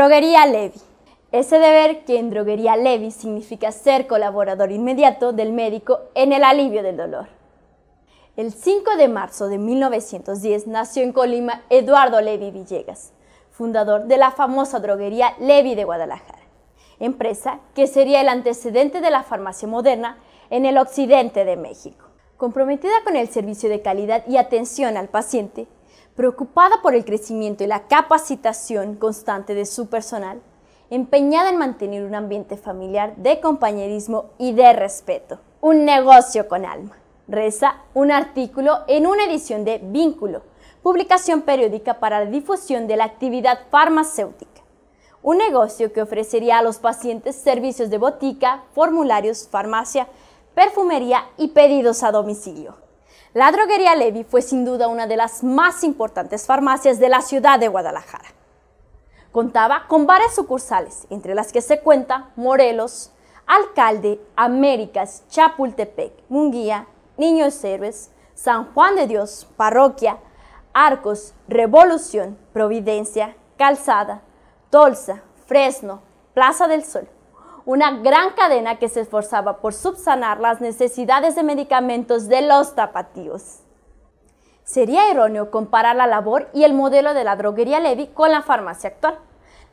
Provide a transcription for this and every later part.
Droguería Levy. Ese deber que en Droguería Levy significa ser colaborador inmediato del médico en el alivio del dolor. El 5 de marzo de 1910 nació en Colima Eduardo Levy Villegas, fundador de la famosa droguería Levy de Guadalajara, empresa que sería el antecedente de la farmacia moderna en el occidente de México. Comprometida con el servicio de calidad y atención al paciente, preocupada por el crecimiento y la capacitación constante de su personal, empeñada en mantener un ambiente familiar de compañerismo y de respeto. Un negocio con alma. Reza un artículo en una edición de Vínculo, publicación periódica para la difusión de la actividad farmacéutica. Un negocio que ofrecería a los pacientes servicios de botica, formularios, farmacia, perfumería y pedidos a domicilio. La droguería Levi fue sin duda una de las más importantes farmacias de la ciudad de Guadalajara. Contaba con varias sucursales, entre las que se cuenta Morelos, Alcalde, Américas, Chapultepec, Munguía, Niños Héroes, San Juan de Dios, Parroquia, Arcos, Revolución, Providencia, Calzada, Tolsa, Fresno, Plaza del Sol, una gran cadena que se esforzaba por subsanar las necesidades de medicamentos de los tapatíos. Sería erróneo comparar la labor y el modelo de la droguería Levy con la farmacia actual.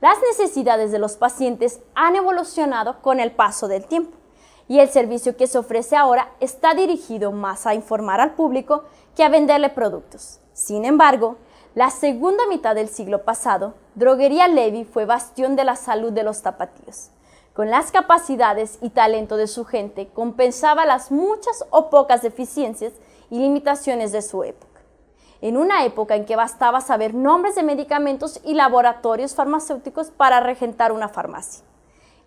Las necesidades de los pacientes han evolucionado con el paso del tiempo y el servicio que se ofrece ahora está dirigido más a informar al público que a venderle productos. Sin embargo, la segunda mitad del siglo pasado, Droguería Levy fue bastión de la salud de los tapatíos con las capacidades y talento de su gente, compensaba las muchas o pocas deficiencias y limitaciones de su época. En una época en que bastaba saber nombres de medicamentos y laboratorios farmacéuticos para regentar una farmacia.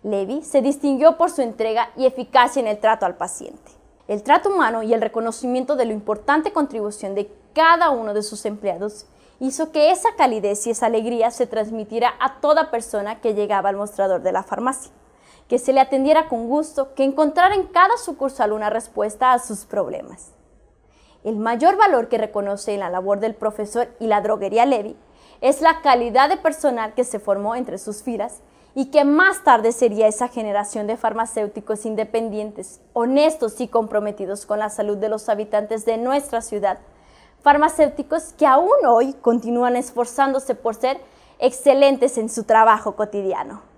Levy se distinguió por su entrega y eficacia en el trato al paciente. El trato humano y el reconocimiento de la importante contribución de cada uno de sus empleados hizo que esa calidez y esa alegría se transmitiera a toda persona que llegaba al mostrador de la farmacia que se le atendiera con gusto, que encontrara en cada sucursal una respuesta a sus problemas. El mayor valor que reconoce en la labor del profesor y la droguería Levy es la calidad de personal que se formó entre sus filas y que más tarde sería esa generación de farmacéuticos independientes, honestos y comprometidos con la salud de los habitantes de nuestra ciudad, farmacéuticos que aún hoy continúan esforzándose por ser excelentes en su trabajo cotidiano.